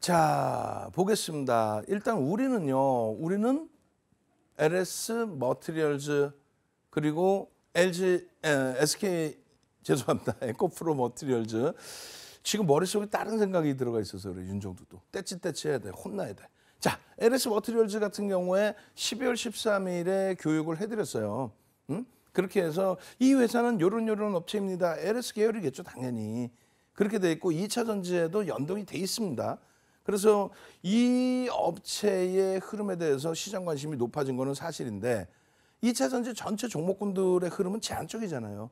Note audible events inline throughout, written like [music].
자, 보겠습니다. 일단 우리는요. 우리는 LS 머티리얼즈 그리고 LG 에, SK 죄송합니다. [laughs] 에코프로 머티리얼즈 지금 머릿속에 다른 생각이 들어가 있어서 그래 윤종두도 떼찌떼찌 해야 돼 혼나야 돼. 자 LS 머티리얼즈 같은 경우에 12월 13일에 교육을 해드렸어요. 응? 음? 그렇게 해서 이 회사는 요런 요런 업체입니다. LS 계열이겠죠 당연히 그렇게 돼 있고 2차 전지에도 연동이 돼 있습니다. 그래서 이 업체의 흐름에 대해서 시장 관심이 높아진 거는 사실인데 2차 전지 전체 종목군들의 흐름은 제한적이잖아요.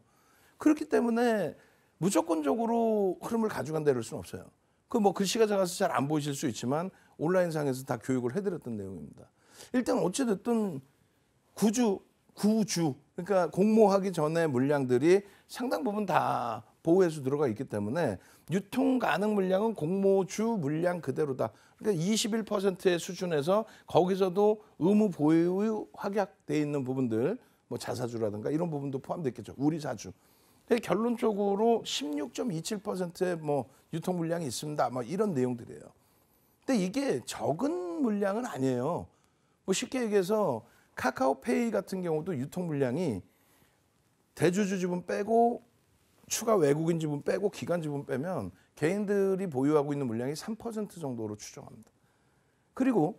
그렇기 때문에 무조건적으로 흐름을 가져간다 이 수는 없어요. 그 뭐 글씨가 작아서 잘 안 보이실 수 있지만 온라인상에서 다 교육을 해드렸던 내용입니다. 일단 어찌됐든 구주, 구주 그러니까 공모하기 전에 물량들이 상당 부분 다 보호해서 들어가 있기 때문에 유통 가능 물량은 공모주 물량 그대로다. 그러니까 21%의 수준에서 거기서도 의무 보유 확약돼 있는 부분들 뭐 자사주라든가 이런 부분도 포함됐겠죠. 우리 사주. 결론적으로 16.27%의 뭐 유통 물량이 있습니다. 뭐 이런 내용들이에요. 근데 이게 적은 물량은 아니에요. 뭐 쉽게 얘기해서 카카오페이 같은 경우도 유통 물량이 대주주 지분 빼고 추가 외국인 지분 빼고 기관 지분 빼면 개인들이 보유하고 있는 물량이 3% 정도로 추정합니다. 그리고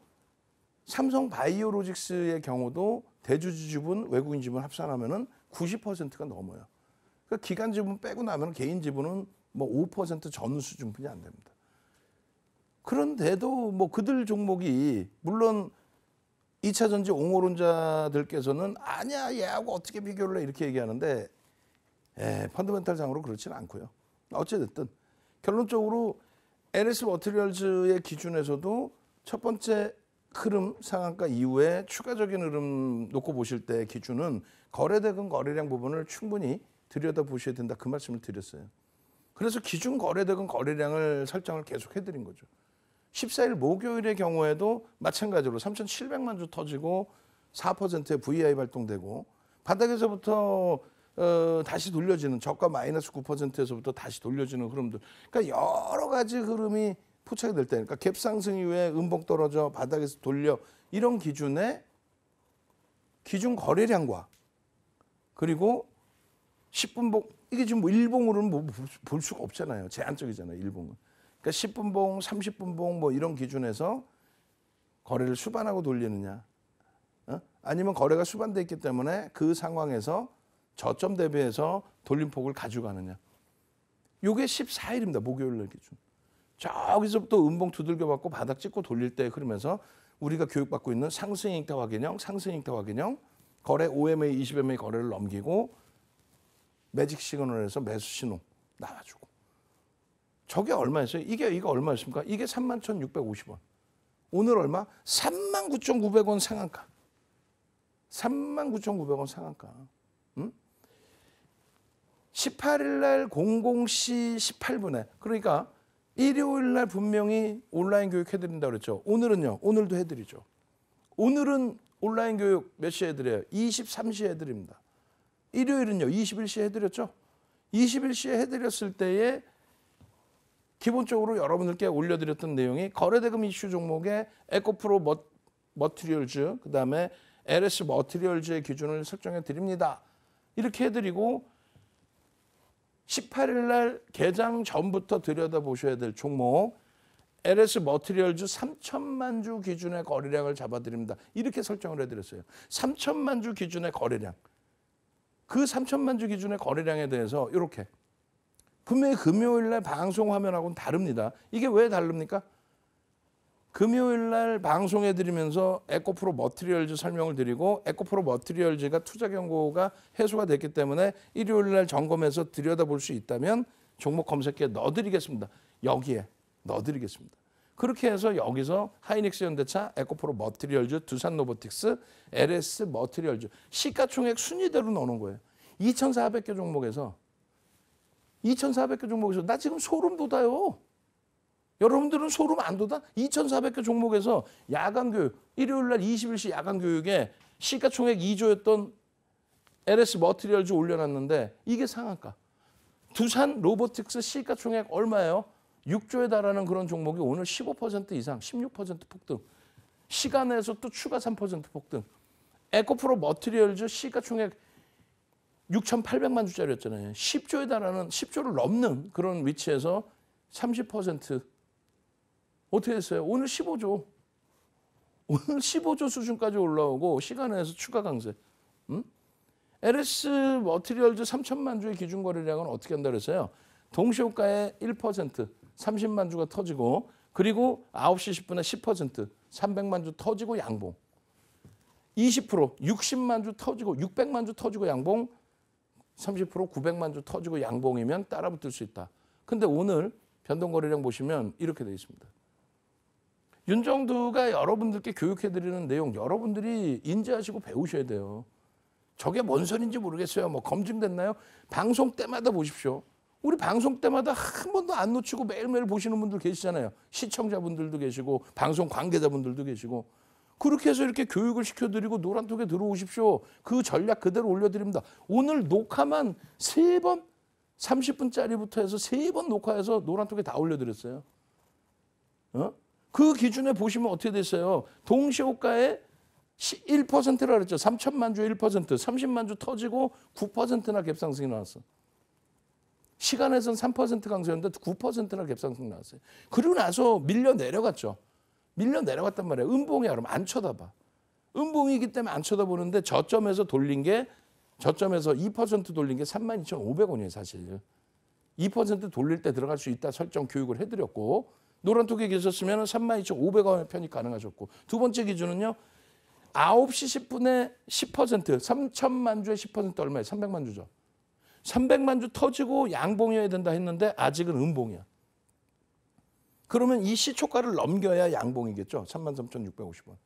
삼성 바이오로직스의 경우도 대주주 지분, 외국인 지분 합산하면 90%가 넘어요. 그러니까 기간 지분 빼고 나면 개인 지분은 뭐 5% 전후 수준뿐이 안 됩니다. 그런데도 뭐 그들 종목이 물론 2차 전지 옹호론자들께서는 아니야 얘하고 어떻게 비교를 해 이렇게 얘기하는데 에, 예, 펀드멘탈 장으로 그렇지는 않고요. 어찌됐든 결론적으로 LS 머트리얼즈의 기준에서도 첫 번째 흐름 상한가 이후에 추가적인 흐름 놓고 보실 때 기준은 거래대금 거래량 부분을 충분히 들여다 보셔야 된다 그 말씀을 드렸어요. 그래서 기준 거래대금 거래량을 설정을 계속 해드린 거죠. 14일 목요일의 경우에도 마찬가지로 3,700만 주 터지고 4%의 VI 발동되고 바닥에서부터 어, 다시 돌려지는 저가 마이너스 9%에서부터 다시 돌려지는 흐름들. 그러니까 여러 가지 흐름이 포착이 될 때니까 갭 상승 이후에 음봉 떨어져 바닥에서 돌려 이런 기준에 기준 거래량과 그리고 10분봉 이게 지금 뭐 일봉으로는 뭐볼 수가 없잖아요. 제한적이잖아요. 일봉은. 그러니까 10분봉, 30분봉 뭐 이런 기준에서 거래를 수반하고 돌리느냐. 어? 아니면 거래가 수반돼 있기 때문에 그 상황에서 저점 대비해서 돌림폭을 가져가느냐. 요게 14일입니다. 목요일 날 기준. 저기서부터 음봉 두들겨 받고 바닥 찍고 돌릴 때 흐르면서 우리가 교육받고 있는 상승잉태화 개념, 상승잉태화 개념, 거래 OMA, 20MA 거래를 넘기고 매직 시그널에서 매수 신호 나와주고 저게 얼마였어요? 이게 이거 얼마였습니까? 이게 31,650원. 오늘 얼마? 39,900원 상한가. 39,900원 상한가. 응? 18일 날 00시 18분에 그러니까 일요일 날 분명히 온라인 교육 해드린다 그랬죠. 오늘은요. 오늘도 해드리죠. 오늘은 온라인 교육 몇 시에 해드려요? 23시에 해드립니다. 일요일은요. 21시에 해드렸죠. 21시에 해드렸을 때에 기본적으로 여러분들께 올려드렸던 내용이 거래대금 이슈 종목에 에코프로 머, 머트리얼즈 그다음에 LS 머트리얼즈의 기준을 설정해 드립니다. 이렇게 해드리고 18일 날 개장 전부터 들여다보셔야 될 종목 LS 머트리얼즈 3천만 주 기준의 거래량을 잡아드립니다. 이렇게 설정을 해드렸어요. 3천만 주 기준의 거래량. 그 3천만 주 기준의 거래량에 대해서 이렇게 분명히 금요일 날 방송 화면하고는 다릅니다. 이게 왜 다릅니까? 금요일 날 방송해 드리면서 에코프로 머트리얼즈 설명을 드리고 에코프로 머트리얼즈가 투자 경고가 해소가 됐기 때문에 일요일 날 점검해서 들여다볼 수 있다면 종목 검색기에 넣어드리겠습니다. 여기에 넣어드리겠습니다. 그렇게 해서 여기서 하이닉스 현대차, 에코프로 머트리얼즈, 두산 로보틱스, LS 머트리얼즈 시가총액 순위대로 넣는 거예요. 2,400개 종목에서 2,400개 종목에서 나 지금 소름 돋아요. 여러분들은 소름 안 돋아? 2,400개 종목에서 야간 교육, 일요일 날 21시 야간 교육에 시가총액 2조였던 LS 머티리얼즈 올려놨는데 이게 상한가. 두산 로보틱스 시가총액 얼마예요? 6조에 달하는 그런 종목이 오늘 15% 이상, 16% 폭등. 시간에서 또 추가 3% 폭등. 에코프로 머티리얼즈 시가총액 6,800만 주짜리였잖아요. 10조에 달하는 10조를 넘는 그런 위치에서 30% 어떻게 했어요? 오늘 15조. 오늘 15조 수준까지 올라오고 시간에서 추가 강세. 음? LS 머티리얼즈 3천만 주의 기준 거래량은 어떻게 한다 그랬어요? 동시효과의 1% 30만 주가 터지고 그리고 9시 10분에 10% 300만 주 터지고 양봉. 20% 60만 주 터지고 600만 주 터지고 양봉 30% 900만 주 터지고 양봉이면 따라붙을 수 있다. 근데 오늘 변동거래량 보시면 이렇게 되 있습니다. 윤정두가 여러분들께 교육해드리는 내용 여러분들이 인지하시고 배우셔야 돼요. 저게 뭔소인지 모르겠어요. 뭐 검증됐나요? 방송 때마다 보십시오. 우리 방송 때마다 한 번도 안 놓치고 매일매일 보시는 분들 계시잖아요. 시청자분들도 계시고 방송 관계자분들도 계시고 그렇게 해서 이렇게 교육을 시켜드리고 노란톡에 들어오십시오. 그 전략 그대로 올려드립니다. 오늘 녹화만 세번 30분짜리부터 해서 세 번 녹화해서 노란톡에 다 올려드렸어요. 어? 그 기준에 보시면 어떻게 됐어요? 동시호가에 1%라 그랬죠. 3천만 주 1%, 30만 주 터지고 9%나 갭상승이 나왔어. 시간에선 3% 강세였는데 9%나 갭상승 나왔어요. 그리고 나서 밀려 내려갔죠. 밀려 내려갔단 말이에요. 음봉이야. 그럼 안 쳐다봐. 음봉이기 때문에 안 쳐다보는데 저점에서 돌린 게 저점에서 2% 돌린 게 32,500원이에요. 사실. 2% 돌릴 때 들어갈 수 있다 설정 교육을 해드렸고 노란 토끼 계셨으면 32,500원에 편입 가능하셨고 두 번째 기준은요. 9시 10분에 10% 3천만 주에 10% 얼마예요? 300만 주죠. 300만 주 터지고 양봉이어야 된다 했는데 아직은 음봉이야. 그러면 이 시초가를 넘겨야 양봉이겠죠. 33,650원.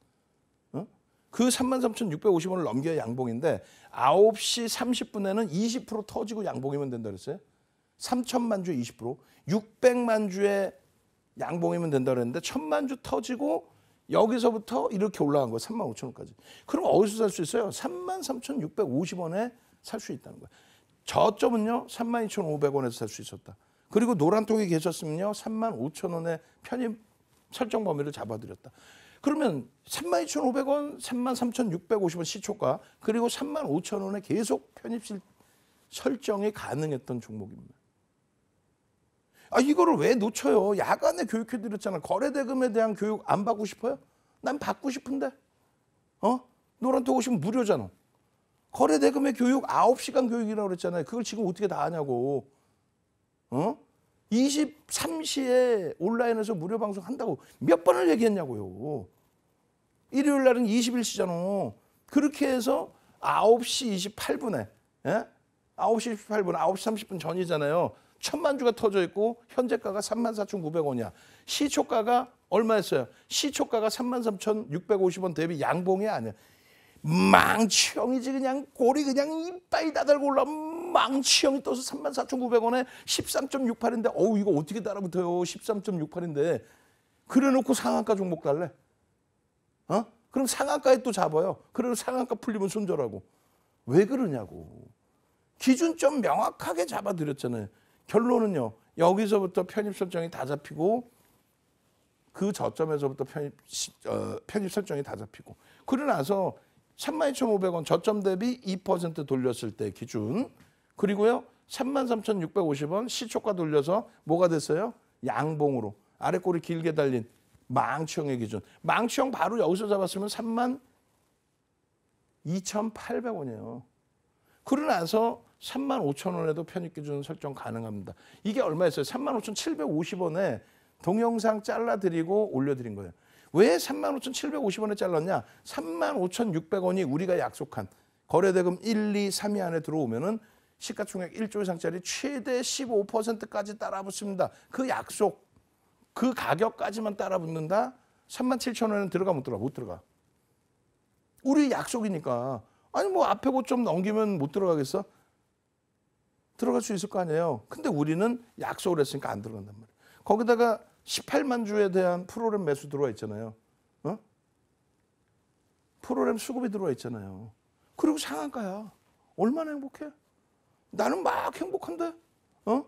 어? 그 33,650원을 넘겨야 양봉인데 9시 30분에는 20% 터지고 양봉이면 된다 그랬어요. 3천만 주에 20%, 600만 주에 양봉이면 된다 그랬는데 천만 주 터지고 여기서부터 이렇게 올라간 거예요. 3만 5천 원까지. 그럼 어디서 살 수 있어요? 3만 3천 650원에 살 수 있다는 거예요. 저점은요. 3만 2천 500원에서 살 수 있었다. 그리고 노란통이 계셨으면요. 3만 5천 원에 편입 설정 범위를 잡아드렸다. 그러면 3만 2,500원, 3만 3,650원 시초가 그리고 3만 5천 원에 계속 편입 설정이 가능했던 종목입니다. 아 이거를 왜 놓쳐요? 야간에 교육해 드렸잖아. 요 거래 대금에 대한 교육 안 받고 싶어요? 난 받고 싶은데. 어? 노란톡 오시면 무료잖아. 거래 대금의 교육 9시간 교육이라고 그랬잖아요. 그걸 지금 어떻게 다 하냐고. 어? 23시에 온라인에서 무료 방송 한다고 몇 번을 얘기했냐고요. 일요일 날은 2 1시잖아 그렇게 해서 9시 28분에 예? 9시 28분, 9시 30분 전이잖아요. 천만 주가 터져 있고 현재가가 3 4,900원이야. 시초가가 얼마였어요? 시초가가 3 3,650원 대비 양봉이 아니야. 망치형이지 그냥 꼬리 그냥 이빨이 다달고 올라 망치형이 떠서 3 4,900원에 13.68인데 어우 이거 어떻게 따라붙어요 13.68인데 그래놓고 상한가 종목 달래 어? 그럼 상한가에 또 잡아요 그래도 상한가 풀리면 손절하고 왜 그러냐고 기준점 명확하게 잡아드렸잖아요 결론은요. 여기서부터 편입 설정이 다 잡히고 그 저점에서부터 편입, 어, 편입 설정이 다 잡히고 그러나서 32,500원 저점 대비 2% 돌렸을 때 기준 그리고요. 33,650원 시초가 돌려서 뭐가 됐어요? 양봉으로 아래 꼬리 길게 달린 망치형의 기준. 망치형 바로 여기서 잡았으면 3 2,800원이에요. 그러나서 3만 5천 원에도 편입 기준 설정 가능합니다. 이게 얼마였어요? 3만 5천 750원에 동영상 잘라드리고 올려드린 거예요. 왜 3만 5천 750원에 잘랐냐? 3만 5천 600원이 우리가 약속한 거래대금 1, 2, 3위 안에 들어오면은 시가총액 1조 이상짜리 최대 15%까지 따라붙습니다. 그 약속, 그 가격까지만 따라붙는다? 3만 7천 원에는 들어가 못 들어가? 못 들어가. 우리 약속이니까. 아니 뭐 앞에 고점 넘기면 못 들어가겠어? 들어갈 수 있을 거 아니에요. 근데 우리는 약속을 했으니까 안 들어간단 말이에요. 거기다가 18만 주에 대한 프로그램 매수 들어와 있잖아요. 어? 프로그램 수급이 들어와 있잖아요. 그리고 상한가야. 얼마나 행복해? 나는 막 행복한데? 어?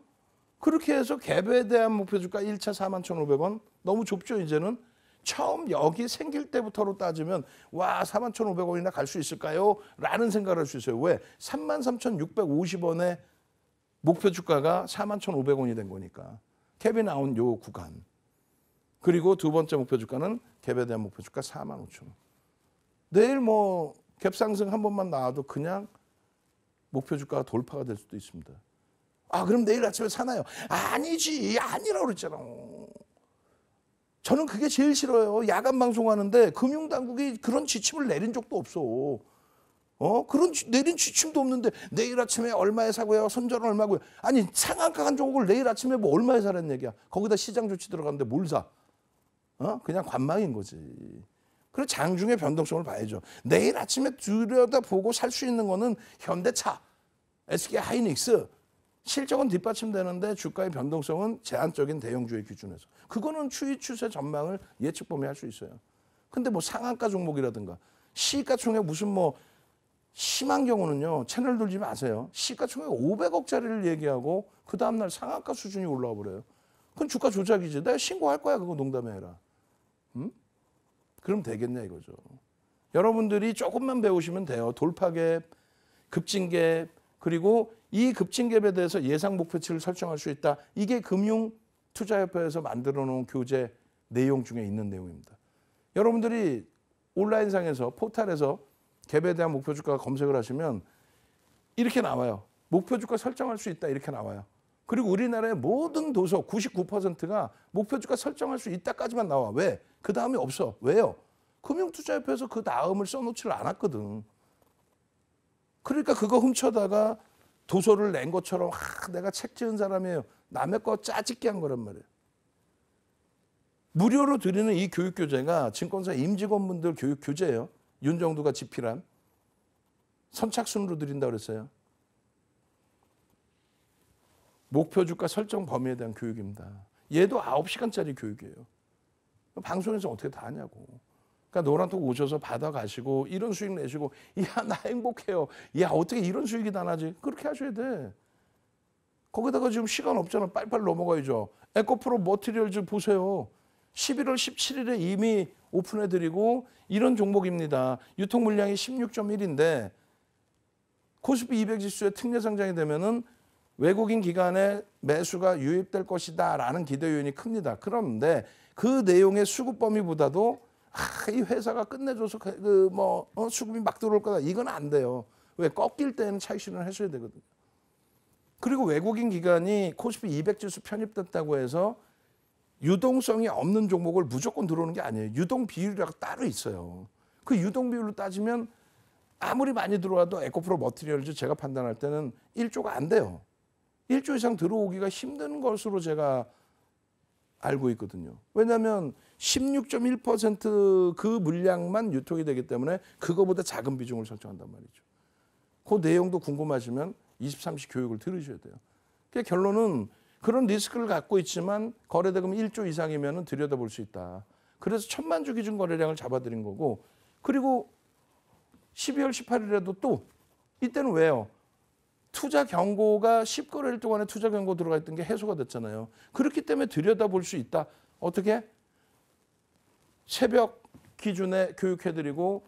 그렇게 해서 갭에 대한 목표 주가 1차 41,500원 너무 좁죠 이제는 처음 여기 생길 때부터로 따지면 와 41,500원이나 갈 수 있을까요? 라는 생각을 할 수 있어요. 왜? 33,650원에 목표 주가가 41,500원이 된 거니까 캡이 나온 요 구간. 그리고 두 번째 목표 주가는 캡에 대한 목표 주가 45,000원. 내일 뭐갭 상승 한 번만 나와도 그냥 목표 주가가 돌파가 될 수도 있습니다. 아, 그럼 내일 아침에 사나요? 아니지. 아니라고 그랬잖아. 저는 그게 제일 싫어요. 야간 방송하는데 금융당국이 그런 지침을 내린 적도 없어. 어 그런 내린 취침도 없는데 내일 아침에 얼마에 사고요 손절은 얼마고요 아니 상한가 한 조각을 내일 아침에 뭐 얼마에 사라는 얘기야 거기다 시장 조치 들어갔는데 뭘 사? 어 그냥 관망인 거지 그래고 장중의 변동성을 봐야죠 내일 아침에 들여다보고 살 수 있는 거는 현대차 SK 하이닉스 실적은 뒷받침되는데 주가의 변동성은 제한적인 대형주의 기준에서 그거는 추이 추세 전망을 예측 범위할 수 있어요 근데 뭐 상한가 종목이라든가 시가총액 무슨 뭐 심한 경우는요. 채널 돌지 마세요. 시가총액 500억짜리를 얘기하고 그 다음날 상한가 수준이 올라와 버려요. 그건 주가 조작이지. 내가 신고할 거야. 그거 농담 해라. 음? 그럼 되겠냐 이거죠. 여러분들이 조금만 배우시면 돼요. 돌파갭, 급진갭, 그리고 이 급진갭에 대해서 예상 목표치를 설정할 수 있다. 이게 금융투자협회에서 만들어 놓은 교재 내용 중에 있는 내용입니다. 여러분들이 온라인상에서 포탈에서 갭에 대한 목표 주가 검색을 하시면 이렇게 나와요. 목표 주가 설정할 수 있다 이렇게 나와요. 그리고 우리나라의 모든 도서 99%가 목표 주가 설정할 수 있다까지만 나와. 왜? 그 다음이 없어. 왜요? 금융투자협회에서 그 다음을 써놓지를 않았거든. 그러니까 그거 훔쳐다가 도서를 낸 것처럼 아, 내가 책 지은 사람이에요. 남의 거 짜집게 한 거란 말이에요. 무료로 드리는 이 교육교재가 증권사 임직원분들 교육교재예요. 윤정두가 집필한 선착순으로 드린다 그랬어요. 목표 주가 설정 범위에 대한 교육입니다. 얘도 9시간짜리 교육이에요. 방송에서 어떻게 다 하냐고. 그러니까 노란톡 오셔서 받아가시고 이런 수익 내시고 야 나 행복해요. 야 어떻게 이런 수익이 다 나지? 그렇게 하셔야 돼. 거기다가 지금 시간 없잖아. 빨빨 넘어가야죠. 에코프로 머티리얼 좀 보세요. 11월 17일에 이미 오픈해드리고 이런 종목입니다. 유통 물량이 16.1인데 코스피 200 지수에 특례 상장이 되면은 외국인 기관의 매수가 유입될 것이다 라는 기대 요인이 큽니다. 그런데 그 내용의 수급 범위보다도 아, 이 회사가 끝내줘서 그뭐 그 어, 수급이 막 들어올 거다 이건 안 돼요. 왜 꺾일 때는 차익 실현을 해줘야 되거든요. 그리고 외국인 기관이 코스피 200 지수 편입됐다고 해서 유동성이 없는 종목을 무조건 들어오는 게 아니에요. 유동 비율이라고 따로 있어요. 그 유동 비율로 따지면 아무리 많이 들어와도 에코프로 머티리얼즈 제가 판단할 때는 1조가 안 돼요. 1조 이상 들어오기가 힘든 것으로 제가 알고 있거든요. 왜냐하면 16.1%그 물량만 유통이 되기 때문에 그거보다 작은 비중을 설정한단 말이죠. 그 내용도 궁금하시면 23시 교육을 들으셔야 돼요. 그 결론은 그런 리스크를 갖고 있지만 거래대금 1조 이상이면 들여다볼 수 있다. 그래서 천만 주 기준 거래량을 잡아들인 거고 그리고 12월 18일에도 또 이때는 왜요? 투자 경고가 10거래일 동안에 투자 경고 들어가 있던 게 해소가 됐잖아요. 그렇기 때문에 들여다볼 수 있다. 어떻게? 새벽 기준에 교육해드리고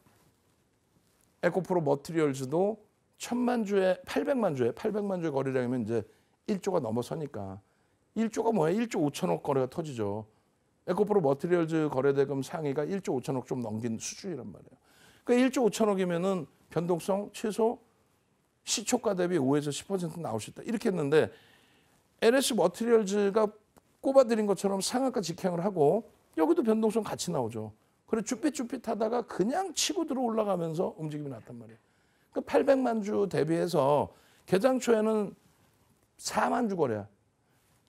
에코프로 머트리얼즈도 천만 주에 800만 주에 800만 주의 거래량이면 이제 1조가 넘어서니까 1조가 뭐야? 1조 5천억 거래가 터지죠. 에코프로 머티리얼즈 거래대금 상위가 1조 5천억 좀 넘긴 수준이란 말이에요. 그러니까 1조 5천억이면은 변동성 최소 시초가 대비 5에서 10% 나올 수 있다. 이렇게 했는데 LS 머티리얼즈가 꼽아드린 것처럼 상한가 직행을 하고 여기도 변동성 같이 나오죠. 그래 쭈삣쭈삣 하다가 그냥 치고 들어 올라가면서 움직임이 났단 말이에요. 그 그러니까 800만 주 대비해서 개장 초에는 4만 주 거래야.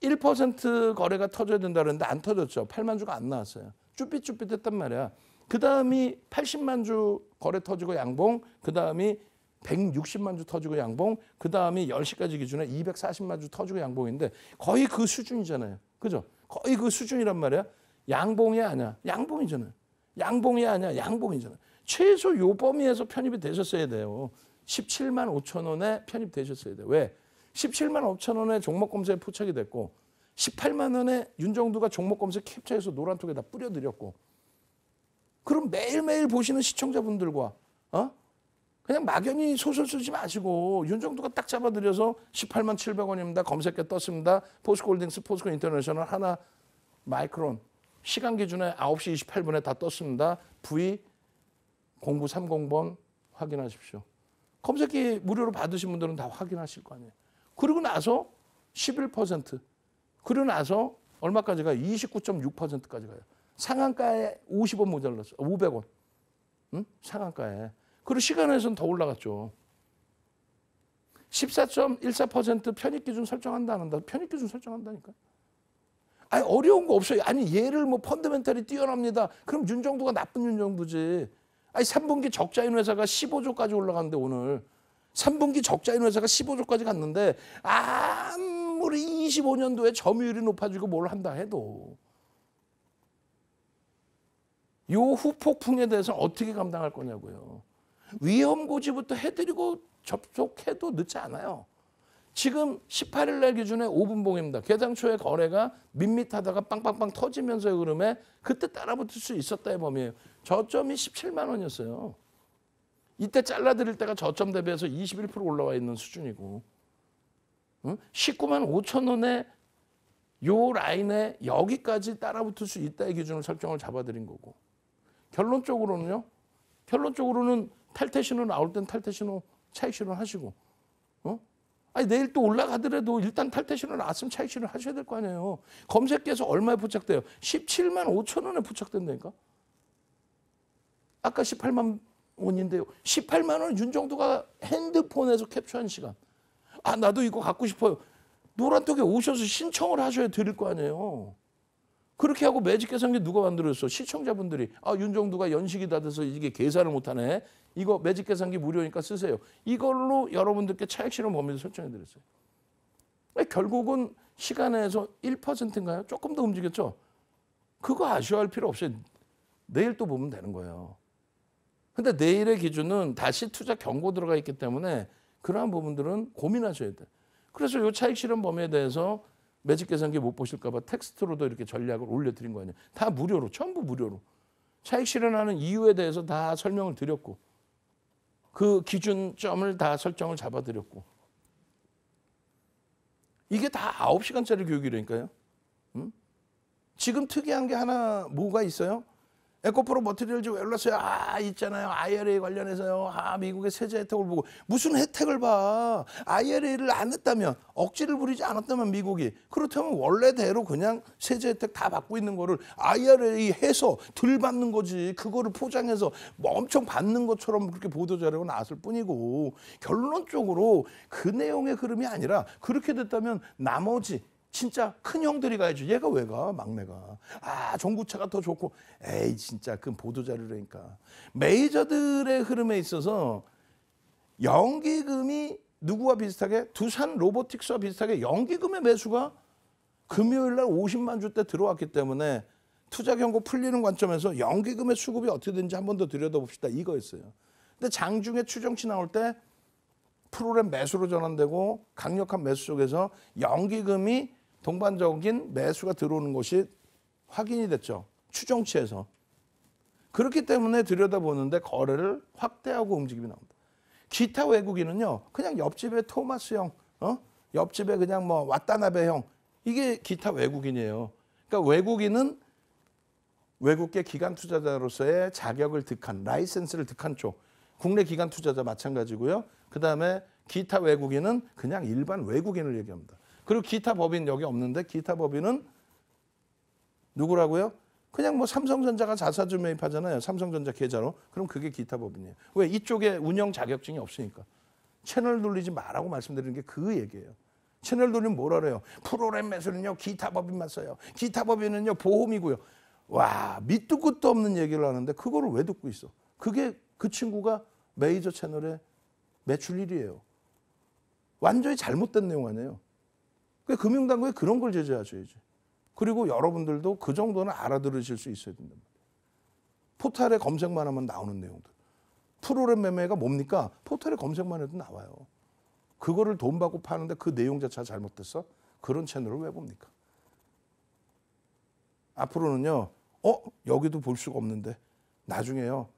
1% 거래가 터져야 된다 그랬는데 안 터졌죠. 8만 주가 안 나왔어요. 쭈삣쭈삣 했단 말이야. 그 다음이 80만 주 거래 터지고 양봉, 그 다음이 160만 주 터지고 양봉, 그 다음이 10시까지 기준에 240만 주 터지고 양봉인데 거의 그 수준이잖아요. 그죠? 거의 그 수준이란 말이야. 양봉이 아니야. 양봉이잖아요. 양봉이 아니야. 양봉이잖아. 최소 요 범위에서 편입이 되셨어야 돼요. 17만 5천 원에 편입되셨어야 돼요. 왜? 17만 5천 원의 종목 검색에 포착이 됐고 18만 원에 윤정두가 종목 검색 캡처해서 노란 톡에다 뿌려드렸고 그럼 매일매일 보시는 시청자분들과 어? 그냥 막연히 소설 쓰지 마시고 윤정두가 딱잡아드려서 18만 700원입니다. 검색해 떴습니다. 포스골딩스 포스코 인터내셔널 하나 마이크론 시간 기준에 9시 28분에 다 떴습니다. V 0930번 확인하십시오. 검색기 무료로 받으신 분들은 다 확인하실 거 아니에요. 그리고 나서 11%. 그리고 나서 얼마까지 가 29.6%까지 가요. 상한가에 50원 모자랐어. 500원. 응? 상한가에. 그리고 시간에서는 더 올라갔죠. 14.14% 편입 기준 설정한다 안 한다. 편입 기준 설정한다니까. 아니 어려운 거 없어요. 아니 얘를 뭐 펀더멘털이 뛰어납니다. 그럼 윤정도가 나쁜 윤정도지. 아니 3분기 적자인 회사가 15조까지 올라갔는데 오늘 3분기 적자인 회사가 15조까지 갔는데 아무리 25년도에 점유율이 높아지고 뭘 한다 해도 이 후폭풍에 대해서 는 어떻게 감당할 거냐고요. 위험 고지부터 해드리고 접속해도 늦지 않아요. 지금 18일 날 기준에 5분봉입니다. 개장 초에 거래가 밋밋하다가 빵빵빵 터지면서의 흐름에 그때 따라붙을 수 있었다의 범위에요. 저점이 17만 원이었어요. 이때 잘라드릴 때가 저점 대비해서 21% 올라와 있는 수준이고 19만 5천 원에 요 라인에 여기까지 따라붙을 수 있다의 기준을 설정을 잡아드린 거고 결론적으로는요. 결론적으로는 탈퇴 신호 나올 땐 탈퇴 신호 차익 신호 하시고 어? 아니 내일 또 올라가더라도 일단 탈퇴 신호 나왔으면 차익 신호 하셔야 될 거 아니에요. 검색해서 얼마에 부착돼요? 17만 5천 원에 부착된다니까. 아까 18만 원인데요. 18만 원 윤정도가 핸드폰에서 캡처한 시간. 아 나도 이거 갖고 싶어요. 노란톡에 오셔서 신청을 하셔야 드릴 거 아니에요. 그렇게 하고 매직 계산기 누가 만들었어? 시청자분들이 아 윤정두가 연식이 다 돼서 이게 계산을 못하네. 이거 매직 계산기 무료니까 쓰세요. 이걸로 여러분들께 차액 실험 범위를 설정해 드렸어요. 결국은 시간에서 1%인가요? 조금 더 움직였죠. 그거 아쉬워할 필요 없이 내일 또 보면 되는 거예요. 근데 내일의 기준은 다시 투자 경고 들어가 있기 때문에 그러한 부분들은 고민하셔야 돼. 그래서 요 차익 실현 범위에 대해서 매직 계산기 못 보실까 봐 텍스트로도 이렇게 전략을 올려 드린 거 아니에요. 다 무료로 전부 무료로. 차익 실현하는 이유에 대해서 다 설명을 드렸고 그 기준점을 다 설정을 잡아 드렸고 이게 다 9시간짜리 교육이라니까요. 음? 지금 특이한 게 하나 뭐가 있어요? 에코프로 머티리얼즈 왜 올랐어요? 아 있잖아요. IRA 관련해서요. 아 미국의 세제 혜택을 보고 무슨 혜택을 봐. IRA를 안 했다면 억지를 부리지 않았다면 미국이 그렇다면 원래대로 그냥 세제 혜택 다 받고 있는 거를 IRA 해서 덜 받는 거지. 그거를 포장해서 뭐 엄청 받는 것처럼 그렇게 보도자료가 나왔을 뿐이고 결론적으로 그 내용의 흐름이 아니라 그렇게 됐다면 나머지 진짜 큰 형들이 가야지. 얘가 왜 가? 막내가. 아, 종구차가더 좋고. 에이, 진짜 그 보도 자료라니까. 메이저들의 흐름에 있어서 연기금이 누구와 비슷하게 두산 로보틱스와 비슷하게 연기금의 매수가 금요일 날 50만 주때 들어왔기 때문에 투자 경고 풀리는 관점에서 연기금의 수급이 어떻게 되는지 한 번 더 들여다봅시다. 이거였어요. 근데 장중에 추정치 나올 때 프로그램 매수로 전환되고 강력한 매수 쪽에서 연기금이 동반적인 매수가 들어오는 것이 확인이 됐죠. 추정치에서. 그렇기 때문에 들여다보는데 거래를 확대하고 움직임이 나옵니다. 기타 외국인은요. 그냥 옆집에 토마스 형, 어? 옆집에 그냥 뭐왔다나베 형. 이게 기타 외국인이에요. 그러니까 외국인은 외국계 기관 투자자로서의 자격을 득한 라이센스를 득한 쪽. 국내 기관 투자자 마찬가지고요. 그다음에 기타 외국인은 그냥 일반 외국인을 얘기합니다. 그리고 기타 법인 여기 없는데 기타 법인은 누구라고요? 그냥 뭐 삼성전자가 자사주 매입하잖아요. 삼성전자 계좌로. 그럼 그게 기타 법인이에요. 왜? 이쪽에 운영 자격증이 없으니까. 채널 돌리지 마라고 말씀드리는 게 그 얘기예요. 채널 돌리면 뭐라 그래요? 프로그램 매수는요. 기타 법인만 써요. 기타 법인은요. 보험이고요. 와 밑도 끝도 없는 얘기를 하는데 그거를 왜 듣고 있어? 그게 그 친구가 메이저 채널의 매출 1위예요. 완전히 잘못된 내용 아니에요. 그러니까 금융당국이 그런 걸 제재하셔야죠. 그리고 여러분들도 그 정도는 알아들으실 수 있어야 된다. 포탈에 검색만 하면 나오는 내용들. 프로그램 매매가 뭡니까? 포털에 검색만 해도 나와요. 그거를 돈 받고 파는데 그 내용 자체가 잘못됐어? 그런 채널을 왜 봅니까? 앞으로는요, 어? 여기도 볼 수가 없는데, 나중에요,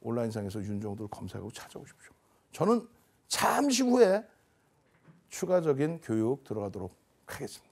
온라인상에서 윤종도를 검색하고 찾아오십시오. 저는 잠시 후에 추가적인 교육 들어가도록 하겠습니다.